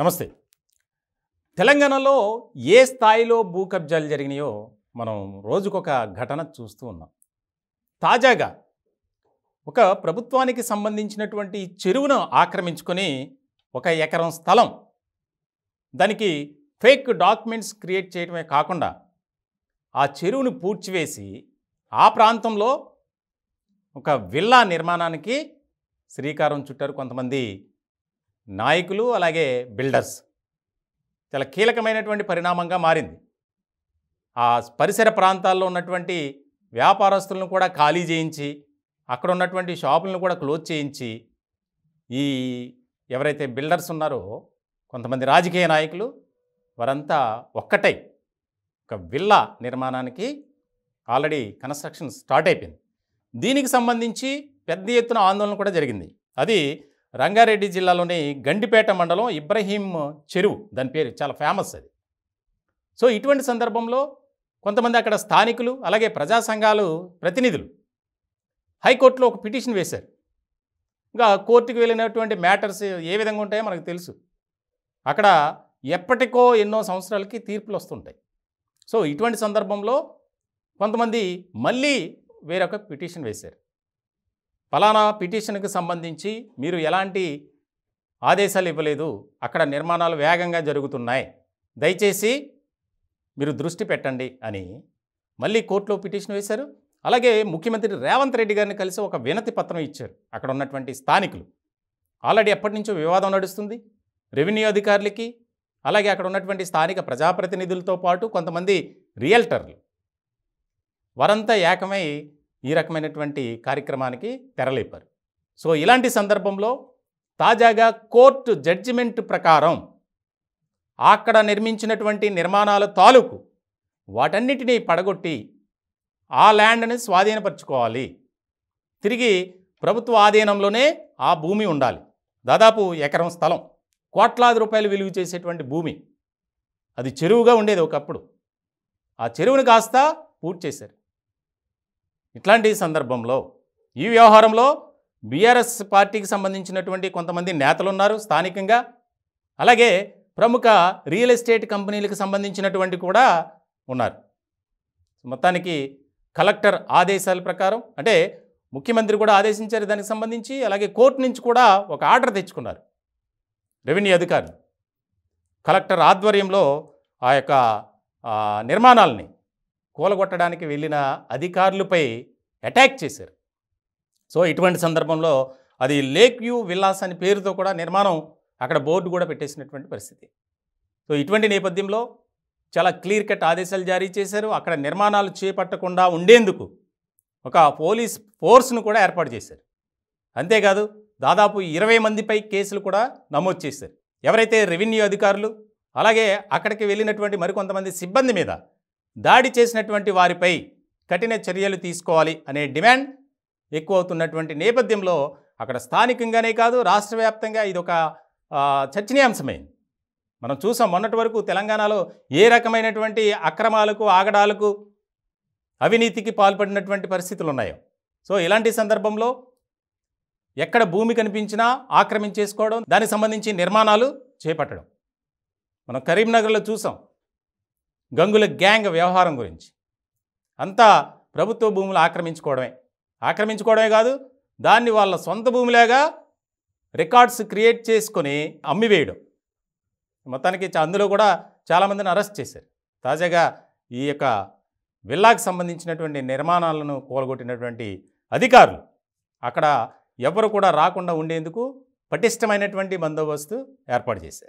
నమస్తే తెలంగాణలో ఏ స్థాయిలో భూ కబ్జాలు జరిగినాయో మనం రోజుకొక ఘటన చూస్తూ ఉన్నాం తాజాగా ఒక ప్రభుత్వానికి సంబంధించినటువంటి చెరువును ఆక్రమించుకొని ఒక ఎకరం స్థలం దానికి ఫేక్ డాక్యుమెంట్స్ క్రియేట్ చేయడమే కాకుండా ఆ చెరువును పూడ్చివేసి ఆ ప్రాంతంలో ఒక విల్లా నిర్మాణానికి శ్రీకారం చుట్టారు కొంతమంది నాయకులు అలాగే బిల్డర్స్ చాలా కీలకమైనటువంటి పరిణామంగా మారింది ఆ పరిసర ప్రాంతాల్లో ఉన్నటువంటి వ్యాపారస్తులను కూడా ఖాళీ చేయించి అక్కడ ఉన్నటువంటి షాపులను కూడా క్లోజ్ చేయించి ఈ ఎవరైతే బిల్డర్స్ ఉన్నారో కొంతమంది రాజకీయ నాయకులు వారంతా ఒక్కటై ఒక విల్లా నిర్మాణానికి ఆల్రెడీ కన్స్ట్రక్షన్ స్టార్ట్ అయిపోయింది దీనికి సంబంధించి పెద్ద ఎత్తున ఆందోళన కూడా జరిగింది అది రంగారెడ్డి జిల్లాలోని గండిపేట మండలం ఇబ్రహీం చెరువు దాని పేరు చాలా ఫేమస్ అది సో ఇటువంటి సందర్భంలో కొంతమంది అక్కడ స్థానికులు అలాగే ప్రజా సంఘాలు ప్రతినిధులు హైకోర్టులో ఒక పిటిషన్ వేశారు ఇంకా కోర్టుకు వెళ్ళినటువంటి మ్యాటర్స్ ఏ విధంగా ఉంటాయో మనకు తెలుసు అక్కడ ఎప్పటికో ఎన్నో సంవత్సరాలకి తీర్పులు వస్తుంటాయి సో ఇటువంటి సందర్భంలో కొంతమంది మళ్ళీ వేరొక పిటిషన్ వేశారు ఫలానా పిటిషన్కు సంబంధించి మీరు ఎలాంటి ఆదేశాలు ఇవ్వలేదు అక్కడ నిర్మాణాలు వేగంగా జరుగుతున్నాయి దయచేసి మీరు దృష్టి పెట్టండి అని మళ్ళీ కోర్టులో పిటిషన్ వేశారు అలాగే ముఖ్యమంత్రి రేవంత్ రెడ్డి గారిని కలిసి ఒక వినతి పత్రం ఇచ్చారు అక్కడ ఉన్నటువంటి స్థానికులు ఆల్రెడీ ఎప్పటి నుంచో వివాదం నడుస్తుంది రెవెన్యూ అధికారులకి అలాగే అక్కడ ఉన్నటువంటి స్థానిక ప్రజాప్రతినిధులతో పాటు కొంతమంది రియల్టర్లు వారంతా ఏకమై ఈ రకమైనటువంటి కార్యక్రమానికి తెరలేపారు సో ఇలాంటి సందర్భంలో తాజాగా కోర్టు జడ్జిమెంట్ ప్రకారం అక్కడ నిర్మించినటువంటి నిర్మాణాల తాలూకు వాటన్నిటినీ పడగొట్టి ఆ ల్యాండ్ని స్వాధీనపరచుకోవాలి తిరిగి ప్రభుత్వ ఆధీనంలోనే ఆ భూమి ఉండాలి దాదాపు ఎకరం స్థలం కోట్లాది రూపాయలు విలువ చేసేటువంటి భూమి అది చెరువుగా ఉండేది ఒకప్పుడు ఆ చెరువుని కాస్త పూర్తి చేశారు ఇట్లాంటి సందర్భంలో ఈ వ్యవహారంలో బీఆర్ఎస్ పార్టీకి సంబంధించినటువంటి కొంతమంది నేతలు ఉన్నారు స్థానికంగా అలాగే ప్రముఖ రియల్ ఎస్టేట్ కంపెనీలకు సంబంధించినటువంటి కూడా ఉన్నారు మొత్తానికి కలెక్టర్ ఆదేశాల ప్రకారం అంటే ముఖ్యమంత్రి కూడా ఆదేశించారు దానికి సంబంధించి అలాగే కోర్టు నుంచి కూడా ఒక ఆర్డర్ తెచ్చుకున్నారు రెవెన్యూ అధికారులు కలెక్టర్ ఆధ్వర్యంలో ఆ యొక్క నిర్మాణాలని కూలగొట్టడానికి వెళ్ళిన అధికారులపై అటాక్ చేశారు సో ఇటువంటి సందర్భంలో అది లేక్ వ్యూ విల్లాస్ అనే పేరుతో కూడా నిర్మాణం అక్కడ బోర్డు కూడా పెట్టేసినటువంటి పరిస్థితి సో ఇటువంటి నేపథ్యంలో చాలా క్లియర్ కట్ ఆదేశాలు జారీ చేశారు అక్కడ నిర్మాణాలు చేపట్టకుండా ఉండేందుకు ఒక పోలీస్ ఫోర్స్ను కూడా ఏర్పాటు చేశారు అంతేకాదు దాదాపు ఇరవై మందిపై కేసులు కూడా నమోదు చేశారు ఎవరైతే రెవెన్యూ అధికారులు అలాగే అక్కడికి వెళ్ళినటువంటి మరికొంతమంది సిబ్బంది మీద దాడి చేసినటువంటి వారిపై కఠిన చర్యలు తీసుకోవాలి అనే డిమాండ్ ఎక్కువ అవుతున్నటువంటి నేపథ్యంలో అక్కడ స్థానికంగానే కాదు రాష్ట్ర వ్యాప్తంగా ఇది ఒక చర్చనీయాంశమైంది మనం చూసాం మొన్నటి వరకు తెలంగాణలో ఏ రకమైనటువంటి అక్రమాలకు ఆగడాలకు అవినీతికి పాల్పడినటువంటి పరిస్థితులు ఉన్నాయో సో ఇలాంటి సందర్భంలో ఎక్కడ భూమి కనిపించినా ఆక్రమించేసుకోవడం దానికి సంబంధించి నిర్మాణాలు చేపట్టడం మనం కరీంనగర్లో చూసాం గంగుల గ్యాంగ్ వ్యవహారం గురించి అంతా ప్రభుత్వ భూములు ఆక్రమించుకోవడమే ఆక్రమించుకోవడమే కాదు దాన్ని వాళ్ళ సొంత భూమిలాగా రికార్డ్స్ క్రియేట్ చేసుకొని అమ్మివేయడం మొత్తానికి అందులో కూడా చాలామందిని అరెస్ట్ చేశారు తాజాగా ఈ యొక్క విల్లాకు సంబంధించినటువంటి నిర్మాణాలను కోలగొట్టినటువంటి అధికారులు అక్కడ ఎవరు కూడా రాకుండా ఉండేందుకు పటిష్టమైనటువంటి బందోబస్తు ఏర్పాటు చేశారు